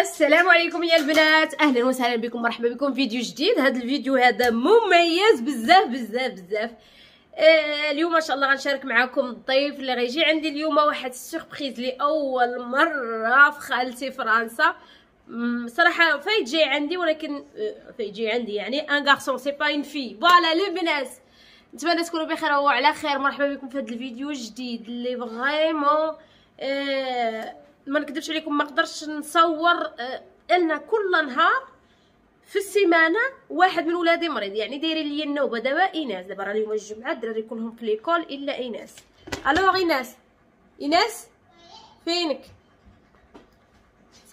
السلام عليكم يا البنات اهلا وسهلا بكم مرحبا بكم فيديو جديد هذا الفيديو هذا مميز بزاف بزاف بزاف آه اليوم ان شاء الله غنشارك معكم الضيف اللي غيجي عندي اليوم واحد السيربريز لاول مره في خالتي فرنسا صراحه فايت جاي عندي ولكن آه، فايت جاي عندي يعني ان غارسون سي با اون في فوالا لي بنات نتمنى تكونوا بخير وعلى خير مرحبا بكم في هذا الفيديو الجديد اللي فريمون آه ما نكذبش عليكم ما قدرتش نصور آه، لنا كل نهار في السيمانه واحد من ولادي مريض يعني دايرين لي النوبه دابا ايناس دابا راه اليوم الجمعه الدراري كلهم في ليكول الا ايناس الوغ ايناس ايناس فينك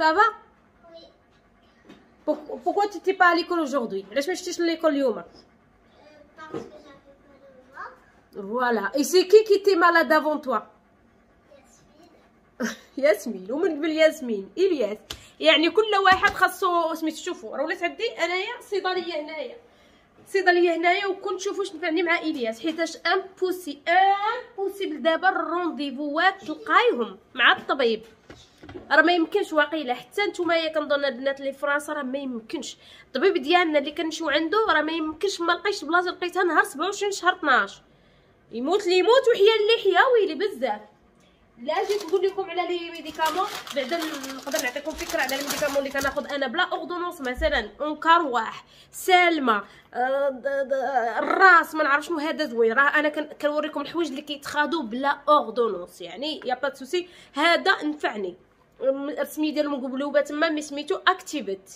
pourquoi بوكو t'es pas با ليكول aujourd'hui علاش ما شتيش ليكول اليوم Voilà. Et c'est qui qui était malade avant toi ياسمين ومن قبل ياسمين الياس يعني كل واحد خاصو سميتو شوفوا راه ولات عندي انايا صيدليه هنايا الصيدليه هنايا وكون تشوفوا واش نفعني مع الياس حيتاش امبوسي امبوسيبل دابا الرونديفوات تلقايهم مع الطبيب راه ما يمكنش واقيلا حتى نتوما يا كنظن البنات اللي فرنسا راه ما يمكنش الطبيب ديالنا اللي كنمشيو عنده راه ما يمكنش ما لقيتش بلاصه لقيتها نهار 27 شهر 12 يموت لي يموت وحيا اللي حيا ويلي بزاف لا جيت نقول لكم على لي ميديكامون بعدا نقدر نعطيكم فكره على الميديكامون اللي كناخذ انا بلا اوردونونس مثلا اونكارواح سالما آه، الراس ما نعرف شنو هذا زوين راه انا كنوريكم الحوايج اللي كيتخادو بلا اوردونونس يعني يا با سوسي هذا نفعني السميه ديال المقلوبه تما مي سميتو اكتيفيت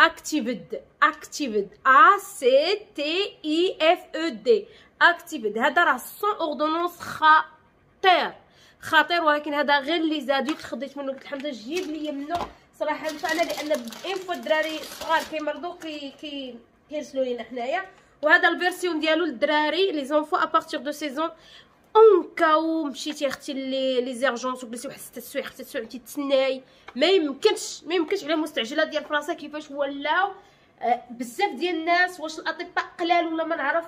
اكتيفيد اكتيفيد ا سي تي اي اف او دي اكتيفيد هذا راه 100 اوردونونس خطير خطير ولكن هذا غير اللي زاديت خديت منه قلت الحمد لله جيب لي منه صراحه نفعنا لان انفو الدراري الصغار كيمرضوا كي كي كيرسلوا لينا حنايا وهذا الفيرسيون ديالو للدراري لي زونفو ابارتيغ دو سيزون اون كاو مشيتي اختي لي لي زيرجونس وجلسي واحد ستة سوايع حتى تسوعتي تتسناي ما يمكنش ما يمكنش على المستعجلات ديال فرنسا كيفاش ولاو آه، بزاف ديال الناس واش الاطباء قلال ولا ما نعرف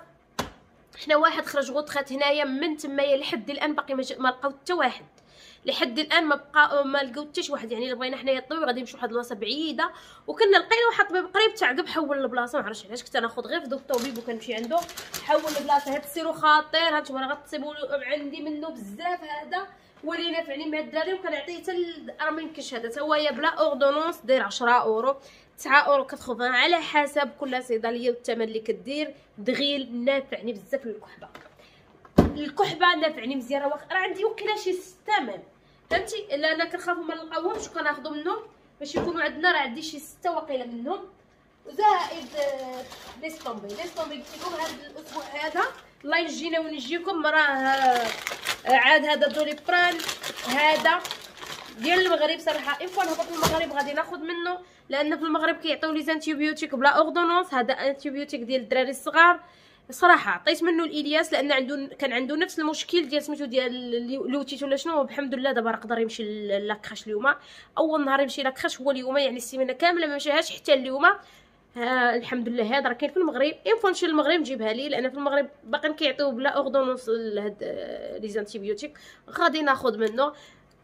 حنا واحد خرج غوطخات هنايا من تمايا لحد الان باقي ما لقاو حتى واحد لحد الان ما بقى ما لقاو حتى واحد يعني بغينا حنايا طوي غادي نمشيو واحد البلاصه بعيده وكنا لقينا واحد الطبيب قريب تاع كب حول البلاصه ما عرفتش علاش كنت ناخذ غير في دوك الطبيب وكنمشي عنده حول البلاصه هاد السيرو خطير هانتوما راه غتصيبوا عندي منه بزاف هذا ولينا فعلي مع الدراري وكنعطيه حتى راه ما يمكنش هذا تا هو بلا اوردونونس داير 10 اورو 9 اورو كتخوضها على حسب كل صيدليه والثمن اللي كدير دغيل نافعني بزاف الكحبه الكحبه نافعني مزيان راه راه عندي وكلا شي ستمن فهمتي الا انا كنخاف ما نلقاهمش وكناخذو منهم باش يكونوا عندنا راه عندي شي ستة وقيلا منهم زائد آه، لي ستومبي لي ستومبي كيكون هذا الاسبوع هذا الله يجينا ونجيكم راه آه، عاد هذا دولي بران هذا ديال المغرب صراحه اي فوا نهبط المغرب غادي ناخذ منه لان في المغرب كيعطيو لي زانتيبيوتيك بلا اوردونونس هذا انتيبيوتيك ديال الدراري الصغار صراحه عطيت منه الالياس لان عنده كان عنده نفس المشكل ديال سميتو ديال لوتيت ولا شنو الحمد لله دابا راه قدر يمشي لاكخاش اليوم اول نهار يمشي لاكخاش هو اليوم يعني السيمانه كامله ما مشاهاش حتى اليوم آه الحمد لله هذا راه كاين في المغرب ان فونشي المغرب نجيبها لي لان في المغرب باقيين كيعطيو بلا اوردونونس لهاد آه، لي زانتيبيوتيك غادي ناخذ منه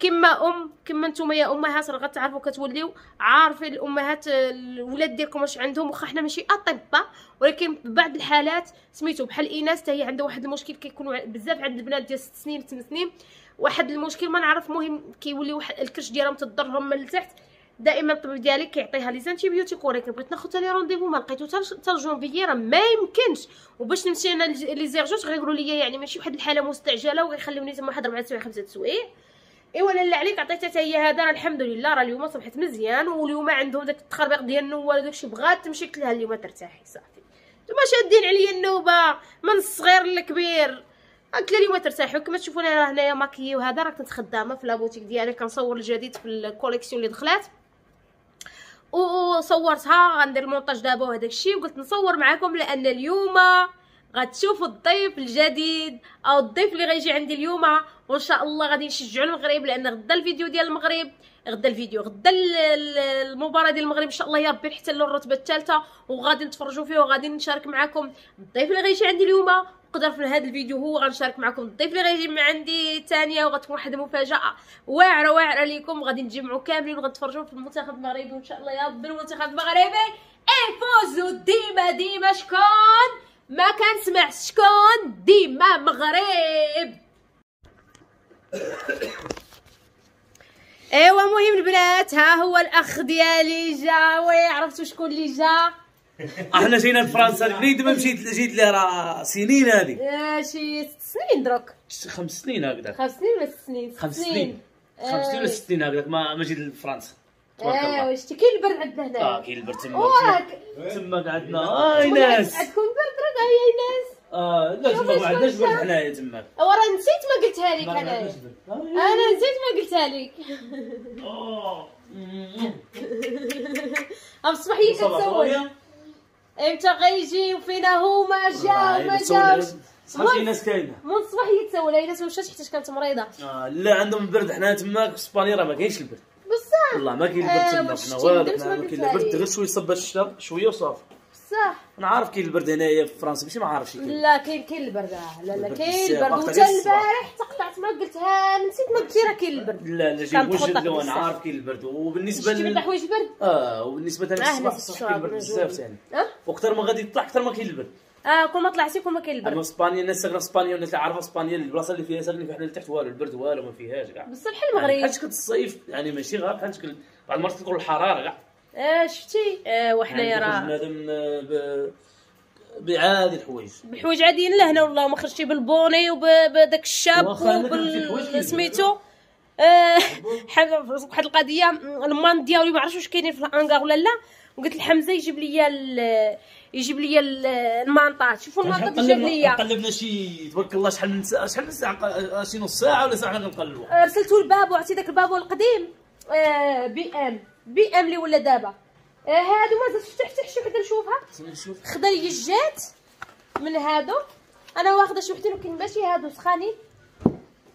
كما ام كما نتوما يا امهات راه غتعرفوا كتوليو عارفين الامهات الولاد ديالكم واش عندهم واخا حنا ماشي اطباء ولكن بعض الحالات سميتو بحال ايناس حتى هي عندها واحد المشكل كيكون بزاف عند البنات ديال 6 سنين 8 سنين واحد المشكل ما نعرف المهم كيولي واحد الكرش ديالهم تضرهم من التحت دائما الطبيب ديالك كيعطيها لي زانتيبيوتيك ولكن بغيت ناخذ حتى لي رونديفو ما لقيتو حتى لجونفيي راه ما يمكنش وباش نمشي انا لي زيرجوت غيقولوا لي يعني ماشي واحد الحاله مستعجله وغيخليوني تما واحد 4 سوايع 5 سوايع ايوا لالا عليك عطيتها حتى هي هذا راه الحمد لله راه اليوم صبحت مزيان واليوم عندهم داك التخربيق ديال النوال داكشي بغات تمشي قلت لها اليوم ترتاحي صافي نتوما شادين عليا النوبه من الصغير للكبير قلت لها اليوم ترتاحي وكما تشوفوني راه هنايا ماكيي وهذا راه كنت خدامه في لابوتيك ديالي كنصور الجديد في الكوليكسيون اللي دخلات وصورتها غندير المونتاج دابا وهداك الشيء وقلت نصور معكم لان اليوم غتشوفوا الضيف الجديد او الضيف اللي غيجي عندي اليوم وان شاء الله غادي نشجعوا المغرب لان غدا الفيديو ديال المغرب غدا الفيديو غدا المباراه ديال المغرب ان شاء الله يا ربي نحتلوا الرتبه الثالثه وغادي نتفرجوا فيه وغادي نشارك معكم الضيف اللي غيجي عندي اليوم قدر في هذا الفيديو هو غنشارك معكم الضيف اللي غيجي من عندي ثانيه وغتكون واحد المفاجاه واعره واعره ليكم غادي نجمعوا كاملين وغنتفرجوا في المنتخب المغربي وان شاء الله يا رب المنتخب المغربي يفوز ديما ديما شكون ما كنسمع شكون ديما مغرب ايوا مهم البنات ها هو الاخ ديالي جا وي عرفتوا شكون اللي جا احنا جينا لفرنسا البنيد ما مشيت جيت لي راه سنين هذه آه، شي ست سنين دروك خمس سنين هكذا خمس سنين ولا ست سنين خمس سنين خمس سنين ولا ست سنين هكذاك ما جيت لفرنسا ايوا شتي كاين البرد عندنا هنا اه كاين البرد تما تما قعدنا اي آه، ناس عندكم برد راه هي ناس اه لا تما ما عندناش برد حنايا تما هو راه نسيت ما قلتها لك انا آه، انا نسيت ما قلتها لك آه. ام الصباح هي كتسول امتى غيجي وفينا هما جاو ما جاوش شحال ناس كاينه من الصباح هي تسول هي ناس مشات حيت كانت مريضه اه لا عندهم برد حنا تماك في اسبانيا راه ما كاينش البرد بصح والله ما كاين البرد تما حنا والو ما كاين البرد غير شويه صب الشتاء شويه وصافي بصح انا عارف كاين البرد هنايا في فرنسا ماشي ما عارفش لا كاين كاين البرد لا لا كاين البرد وتا البارح تقطعت ما ها نسيت ما قلتي راه كاين البرد لا لا جاي وجه لو انا عارف كاين البرد وبالنسبه لل لل... حوايج برد اه وبالنسبه لنا في الصباح في الصباح كاين البرد بزاف ثاني يعني. أه؟ واكثر ما غادي تطلع اكثر ما كاين البرد اه كون ما طلعتيكم ما كاين البرد اسبانيا الناس ساكنه في اسبانيا والناس اللي عارفه اسبانيا البلاصه اللي فيها ساكنين فيها حنا تحت والو البرد والو ما فيهاش كاع بصح بحال المغرب يعني بحال الصيف يعني ماشي غير بحال شكل بعض المرات تقول الحراره كاع اه شفتي اه وحنايا يعني راه بنادم آه، بعادي الحوايج بالحوايج عاديين لهنا والله ما خرجتي بالبوني وبداك الشاب وبال سميتو أه. واحد القضيه المان ديالي ما عرفتش واش كاينين في الانكار ولا لا وقلت لحمزه يجيب لي يجيب لي المانطات شوفوا المانطات جاب لي قلبنا شي تبارك الله شحال من ساعه شحال من ساعه شي نص ساعه ولا ساعه نقلبو ارسلتو آه، الباب عرفتي داك البابو القديم آه، بي ام بي ام اللي ولا دابا آه، هادو مازال شفت حتى شي وحده نشوفها خدا لي الجات من هادو انا واخده شي وحده ولكن ماشي هادو سخانين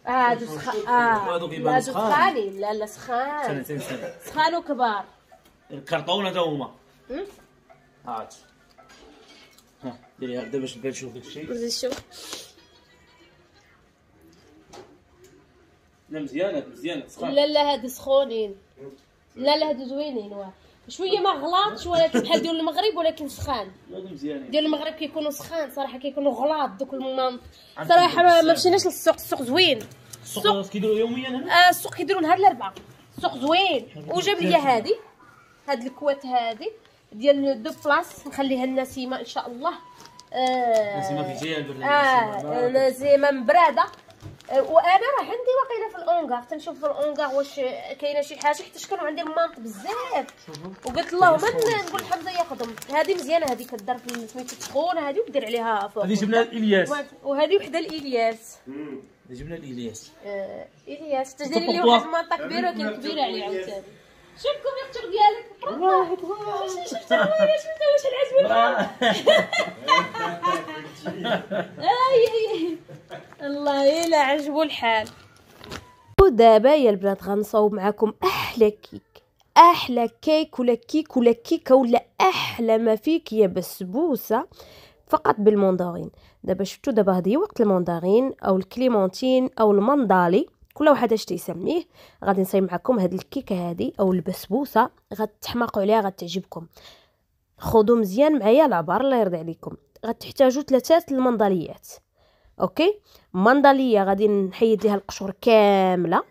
هادو سخ اه هادو سخانين لا لا سخان سخان وكبار الكرطونه دوما هات ها ديري هكذا باش نبدا نشوف الشيء نشوف لا مزيانه مزيانه سخون لا لا هاد سخونين لا لا هاد زوينين واه شويه ما غلاطش ولكن بحال ديال المغرب ولكن سخان ديال المغرب كيكونوا سخان صراحه كيكونوا غلاط دوك المناط صراحه ما مشيناش للسوق السوق زوين السوق كيديروا يوميا هنا السوق كيديروا نهار الاربعاء السوق زوين وجاب لي هادي هاد الكوات هادي ديال دو بلاص نخليها لنسيمه ان شاء الله آه نسيمه في جيه آه نسيمه مبراده آه وانا راه عندي واقيله في الاونغار تنشوف في الاونغار واش كاينه شي حاجه حيت كانوا عندي مانط بزاف وقلت اللهم نقول لحمزه ياخذهم هذه مزيانه هذه الدار في سميتو سخونه هذه ودير عليها فوق هذه جبنا الياس وهذه وحده الياس جبنا الياس آه الياس تجدري لي واحد المانطه كبيره كبيره عليه عاوتاني شوفكم ديالك عجبو الحال ودابا يا البنات غنصاوب معكم احلى كيك احلى كيك ولا كيك ولا كيكه ولا احلى ما فيك يا بسبوسه فقط بالموندارين دابا شفتوا دابا هذه وقت الموندارين او الكليمونتين او المندالي كل واحد اش تيسميه غادي نصايب معكم هاد الكيكه هادي او البسبوسه غتحماقوا عليها غتعجبكم خذوا مزيان معايا العبار الله يرضي عليكم غتحتاجوا ثلاثه المندليات اوكي مندليه غادي نحيد ليها القشور كامله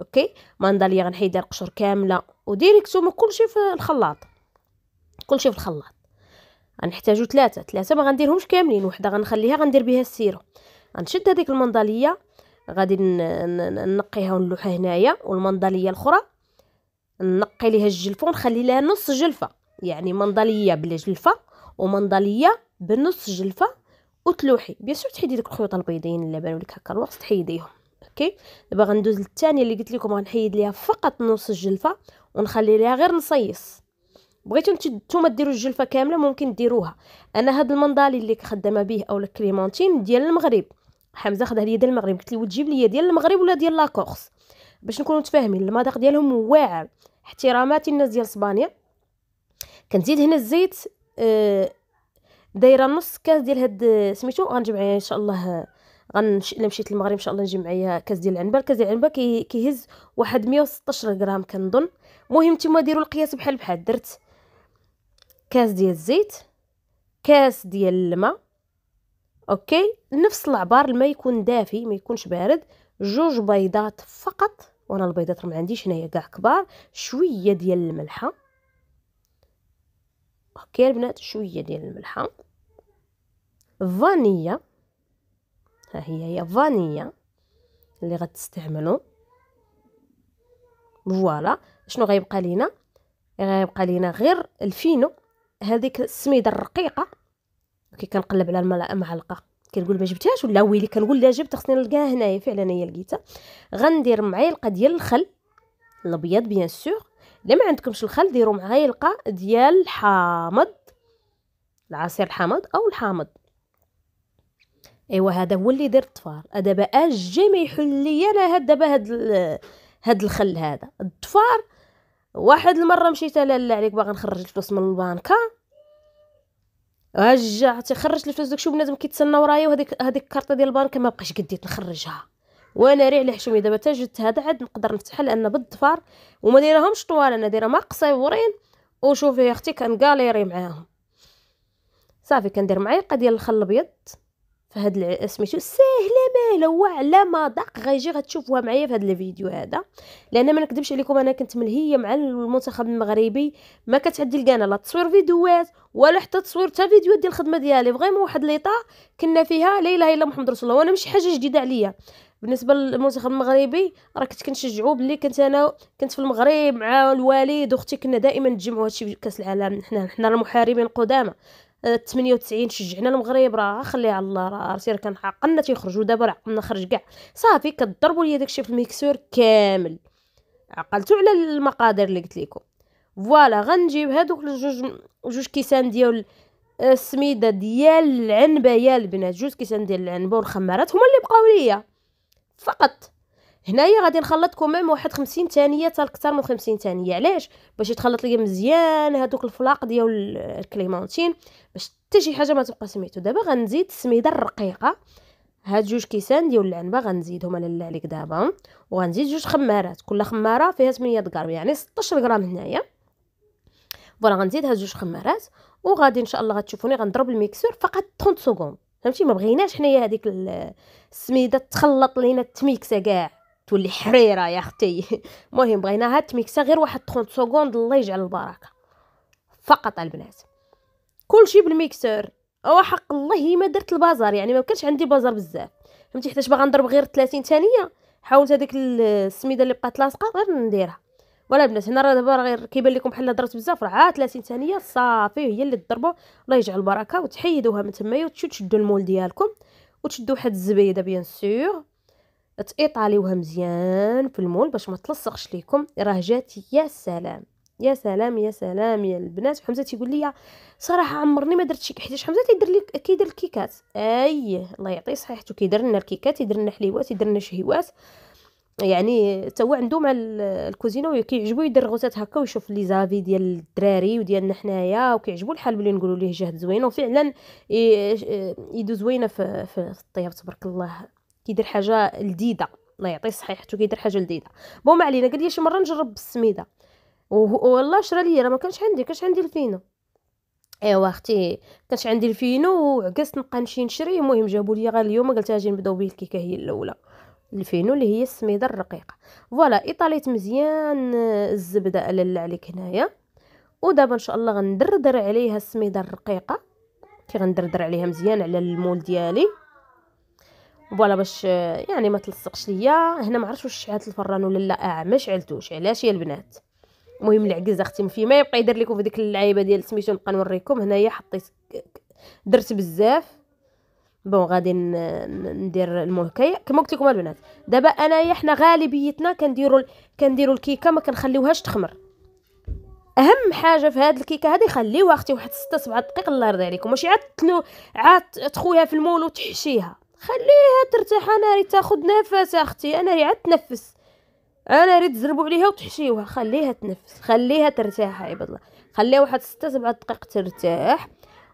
اوكي مندليه غنحيد ليها القشور كامله وديريكتو كلشي في الخلاط كلشي في الخلاط غنحتاجو ثلاثه ثلاثه ما غنديرهمش كاملين وحده غنخليها غندير بها السيرو غنشد هذيك المندليه غادي نقيها ونلوحها هنايا والمنضليه الاخرى نقي ليها الجلفه ونخلي لها نص جلفه يعني منضليه بلا جلفه ومنضليه بنص جلفه وتلوحي بيان سور تحيدي دوك الخيوط البيضين اللي بانوا لك هكا الوقت تحيديهم اوكي دابا غندوز للثانيه اللي قلت لكم غنحيد ليها فقط نص الجلفه ونخلي ليها غير نصيص بغيتو نتوما ديروا الجلفه كامله ممكن ديروها انا هاد المنضالي اللي خدامه به اولا كريمانتين ديال المغرب حمزه خدا هديه ديال المغرب قلت لي وتجيب لي ديال المغرب ولا ديال لاكورس باش نكونوا متفاهمين المذاق ديالهم واعر احتراماتي الناس ديال اسبانيا كنزيد هنا الزيت آه دايره نص كاس ديال هاد سميتو غنجيب معايا ان شاء الله غنمشي الا مشيت للمغرب ان شاء الله نجيب معايا كاس ديال العنبه كاس ديال العنبه كي كيهز واحد 116 غرام كنظن المهم نتوما ديروا القياس بحال بحال درت كاس ديال الزيت كاس ديال الماء اوكي نفس العبار الماء يكون دافي ما يكونش بارد جوج بيضات فقط وانا البيضات ما عنديش هنايا كاع كبار شويه ديال الملحه اوكي البنات شويه ديال الملحه فانيا ها هي هي فانيا اللي غتستعملوا فوالا شنو غيبقى لينا غيبقى لينا غير الفينو هذيك السميده الرقيقه كي كنقلب على المعلقه كنقول ما جبتهاش ولا ويلي كنقول لا جبت خصني نلقاها هنايا فعلا هي لقيتها غندير معلقه ديال الخل الابيض بيان سور الا ما عندكمش الخل ديروا معلقه ديال الحامض العصير الحامض او الحامض ايوا هذا هو اللي يدير الطفار دابا اجي ما يحل لي انا هاد دابا هاد هاد الخل هذا الطفار واحد المره مشيت لا عليك باغا نخرج الفلوس من البنكه رجع تخرج الفلوس داك شو بنادم كيتسنى ورايا وهذيك هذيك الكارطه ديال البنك ما بقاش قديت نخرجها وانا ري على حشومي دابا تا جات هذا عاد نقدر نفتحها لان بالضفار وما دايرهمش طوال انا دايره مع قصيورين وشوفي يا اختي كنكاليري معاهم صافي كندير معايا ديال الخل الابيض فهاد سميتو ساهله ماهله وعلى ضاق غيجي غتشوفوها معايا في هاد الفيديو هذا لان ما نكذبش عليكم انا كنت ملهيه مع المنتخب المغربي ما كتعدي لقانا لا تصوير فيديوهات ولا حتى تصوير حتى فيديوهات ديال الخدمه ديالي فريمون واحد ليطا كنا فيها لا اله الا محمد رسول الله وانا ماشي حاجه جديده عليا بالنسبه للمنتخب المغربي راه كنت كنشجعو بلي كنت انا كنت في المغرب مع الوالد واختي كنا دائما نتجمعوا هادشي كاس العالم حنا حنا المحاربين قدامى تمنية وتسعين شجعنا المغرب راه خليها على الله راه سير كان عقلنا تيخرجوا دابا راه عقلنا خرج كاع صافي كضربوا ليا داكشي في الميكسور كامل عقلتو على المقادير اللي قلت لكم فوالا غنجيب هادوك الجوج جوج كيسان ديال آه، السميده ديال العنبه يا البنات جوج كيسان ديال العنبه والخمارات هما اللي بقاو ليا فقط هنايا غادي نخلط كوميم واحد خمسين ثانيه حتى اكثر من خمسين ثانيه علاش باش يتخلط ليا مزيان هذوك الفلاق ديال الكليمونتين باش حتى شي حاجه ما تبقى سميتو دابا غنزيد السميده الرقيقه هاد جوج كيسان ديال العنبه غنزيدهم على عليك دابا وغنزيد جوج خمارات كل خماره فيها 8 غرام يعني 16 غرام هنايا فوالا غنزيد هاد جوج خمارات وغادي ان شاء الله غتشوفوني غنضرب الميكسور فقط 30 سكوند فهمتي ما بغيناش حنايا هذيك السميده تخلط لينا التميكسه كاع تولي حريره يا اختي المهم بغيناها تميكسا غير واحد 30 سكوند الله يجعل البركه فقط البنات كلشي بالميكسر وحق الله ما درت البازار يعني ما كانش عندي بازار بزاف فهمتي حيتاش باغا نضرب غير 30 ثانيه حاولت هذيك السميده اللي بقات لاصقه غير نديرها ولا البنات هنا راه دابا غير كيبان لكم بحال درت بزاف راه 30 ثانيه صافي هي اللي تضربوا الله يجعل البركه وتحيدوها من تمايا وتشدوا المول ديالكم وتشدوا واحد الزبيده بيان سور تايطاليوها مزيان في المول باش ما تلصقش ليكم راه جاتي يا سلام يا سلام يا سلام يا البنات حمزه تيقول لي صراحه عمرني ما درت شي حيت حمزه تيدير لي كيدير الكيكات اي الله يعطيه صحيحته كيدير لنا الكيكات يدير لنا حليوات يدير لنا شهيوات يعني تا هو عنده مع الكوزينه وكيعجبو يدير غوتات هكا ويشوف لي زافي ديال الدراري وديالنا حنايا وكيعجبو الحال ملي نقولوا ليه جهد زوينه وفعلا يدو زوينه في, في الطياب تبارك الله كيدير حاجه لذيذه الله يعطي صحيحته كيدير حاجه لذيذه بون ما علينا قال لي شي مره نجرب بالسميده والله شرى لي راه ما كانش عندي كانش عندي الفينو ايوا اختي كانش عندي الفينو وعكست نبقى نمشي نشري المهم جابوا لي غير اليوم قلت اجي نبداو به الكيكه هي الاولى الفينو اللي هي السميده الرقيقه فوالا ايطاليت مزيان الزبده الا عليك هنايا ودابا ان شاء الله غندردر عليها السميده الرقيقه كي غندردر عليها مزيان على المول ديالي فوالا باش يعني ما تلصقش ليا هنا ما عرفتش واش شعلت الفران ولا لا اه ما شعلتوش علاش يا البنات المهم العكز اختي ما يبقى يدير لكم في ديك اللعيبه ديال سميتو نبقى نوريكم هنايا حطيت درت بزاف بون غادي ندير الملكيه كما قلت لكم البنات دابا انايا حنا غالبيتنا كنديروا كنديروا الكيكه ما كنخليوهاش تخمر اهم حاجه في هاد الكيكه هادي خليوها اختي واحد 6 7 دقائق الله يرضي عليكم ماشي عاد تنو عاد تخويها في المول وتحشيها خليها ترتاح انا ريت تاخذ نفس اختي انا ريت تنفس انا ريت تزربوا عليها وتحشيوها خليها تنفس خليها ترتاح عباد الله خليها واحد ستة سبعة دقائق ترتاح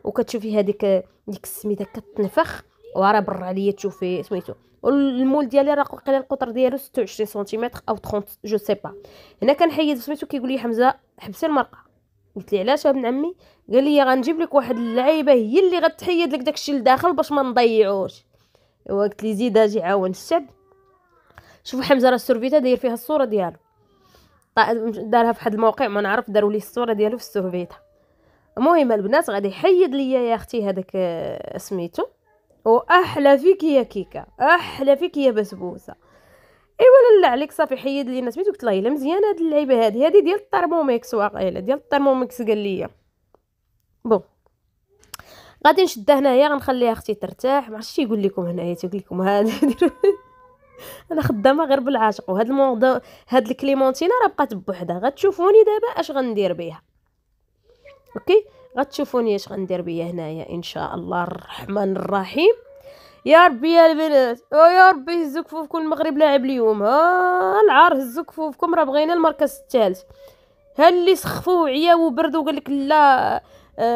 وكتشوفي هذيك ديك السميده كتنفخ وراه برا عليا تشوفي سميتو والمول ديالي راه قليل القطر ديالو 26 سنتيمتر او 30 جو سي با هنا كنحيد سميتو كيقول لي حمزه حبسي المرقه قلت لي علاش ابن عمي قال لي غنجيب لك واحد اللعيبه هي اللي غتحيد لك داكشي لداخل باش ما نضيعوش وقت اللي يزيد اجي عاون الشعب شوفوا حمزه راه السورفيتا داير فيها الصوره ديالو دارها في واحد الموقع ما نعرف داروا لي الصوره ديالو في السورفيتا المهم البنات غادي يحيد ليا يا اختي هذاك آه، سميتو واحلى فيك يا كيكا احلى فيك يا بسبوسه ايوا لا عليك صافي حيد لينا سميتو قلت له الا مزيانه هاد اللعيبه هادي هادي ديال الترموميكس واقيلا ديال الترموميكس قال لي بون غادي نشدها هنايا غنخليها اختي ترتاح ما عرفتش يقول لكم هنايا تيقول لكم هذا انا خدامه غير بالعاشق وهاد الموضوع هاد الكليمونتينا راه بقات بوحدها غتشوفوني دابا اش غندير بها اوكي غتشوفوني اش غندير بها هنايا ان شاء الله الرحمن الرحيم يا ربي يا البنات او يا ربي هزوا كفوفكم المغرب لاعب اليوم ها العار هزو كفوفكم راه بغينا المركز الثالث ها اللي سخفوا وعياو وبردوا قال لك لا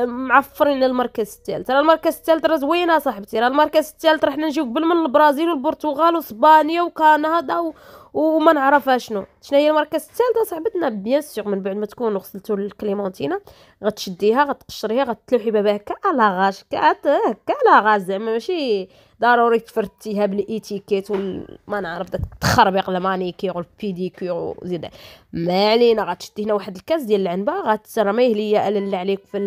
معفرين المركز الثالث راه المركز الثالث راه زوينه صاحبتي راه المركز الثالث راه حنا نجيو قبل من البرازيل والبرتغال واسبانيا وكندا و... وما نعرف اشنو شنو هي المركز الثالث صاحبتنا بيان سيغ من بعد ما تكونوا غسلتوا الكليمونتينا غتشديها غتقشريها غتلوحي بابا هكا على غاش هكا هكا على غاز زعما ماشي ضروري تفرتيها بالاتيكيت وما نعرف داك التخربيق المانيكير والبيديكير وزيد ما علينا غتشدي هنا واحد الكاس ديال العنبه غترميه ليا الا اللي عليك في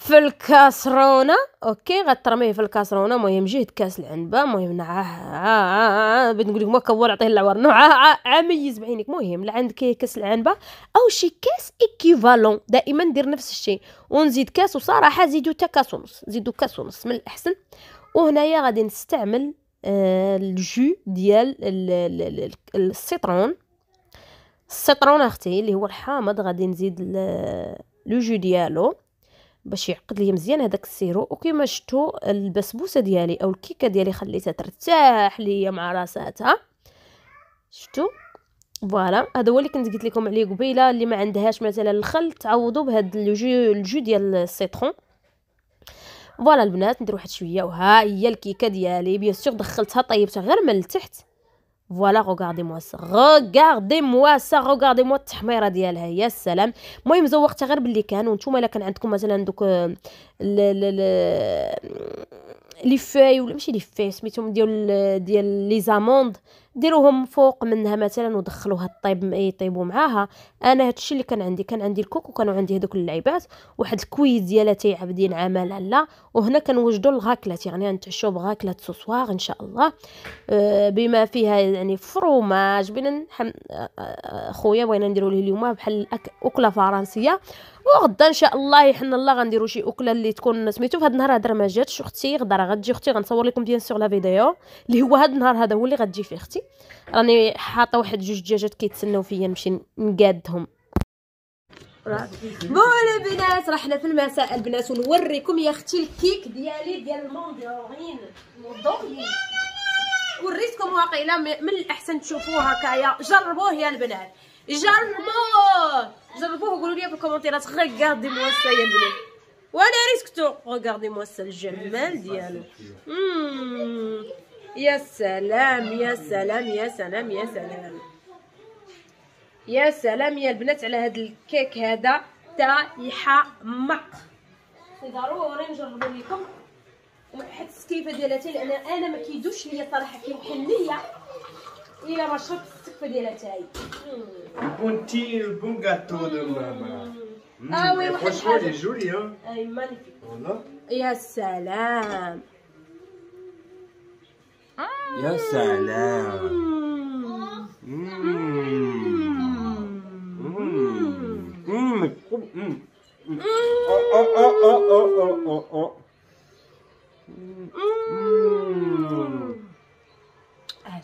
في الكاسرونه اوكي غترميه في الكاسرونه المهم جهد كاس العنبه المهم نعاه آه، آه، بغيت نقول لكم كور عطيه العور نوع عميز آه، بعينك المهم لعند كي كاس العنبه او شي كاس ايكيفالون دائما دير نفس الشيء ونزيد كاس وصراحه زيدو حتى كاس ونص زيدو كاس ونص من الاحسن وهنايا غادي نستعمل الجو ديال السيترون السيترون اختي اللي هو الحامض غادي نزيد لو جو ديالو باش يعقد ليا مزيان هذاك السيرو وكيما شفتوا البسبوسه ديالي او الكيكه ديالي خليتها ترتاح ليا مع راساتها شفتوا فوالا هذا هو اللي كنت قلت لكم عليه قبيله اللي ما عندهاش مثلا الخل تعوضوا بهذا الجو الجو ديال السيترون فوالا البنات ندير واحد شويه وها هي الكيكه ديالي بيان سور دخلتها طيبتها غير من التحت فوالا غوغاردي-موا سا غوغاردي-موا سا غوغاردي-موا التحميره ديالها يا سلام المهم زوقتها غير باللي كان وانتم الا كان عندكم مثلا دوك آه، لي فاي ولا ماشي لي فاي سميتهم ديال ديال لي زاموند ديروهم فوق منها مثلا ودخلوها الطيب إيه، يطيبوا معاها انا هادشي اللي كان عندي كان عندي الكوك وكانوا عندي هذوك اللعيبات واحد الكويز ديالها تيعبدين عمل لا وهنا كنوجدوا الغاكلات يعني غنتعشاو بغاكلات سوسواغ ان شاء الله آه، بما فيها يعني فروماج بين آه، آه، خويا بغينا نديروا ليه اليوم بحال اكله فرنسيه وغدا ان شاء الله حنا الله غنديروا شي اكله اللي تكون سميتو فهاد النهار هضره ما جاتش اختي غدا راه غتجي اختي غنصور لكم بيان سور لا فيديو اللي هو هاد النهار هذا هو اللي غتجي فيه اختي راني حاطه واحد جوج دجاجات كيتسناو فيا نمشي نقادهم بون البنات راه حنا في المساء البنات ونوريكم يا اختي الكيك ديالي ديال الموندورين وريتكم واقيلا من الاحسن تشوفوه هكايا جربوه يا البنات جربوه جربوه وقولوا لي في الكومنتيرات غاردي موا سا يا بنات وانا ريسكتو غاردي موا سا الجمال ديالو يا سلام يا سلام يا سلام يا سلام يا سلام يا البنات على هذا الكيك هذا تاع يحمق ضروري نجربو لكم حيت السكيفه ديالها حتى انا انا ما كيدوش ليا صراحه كيوحل ليا la mashops de un petit bon gâteau de mm. maman ah mm, oui franchement il est joli hein il est magnifique voilà ya salam ya salam mm. Oh, oh, oh, oh, oh, oh. oh.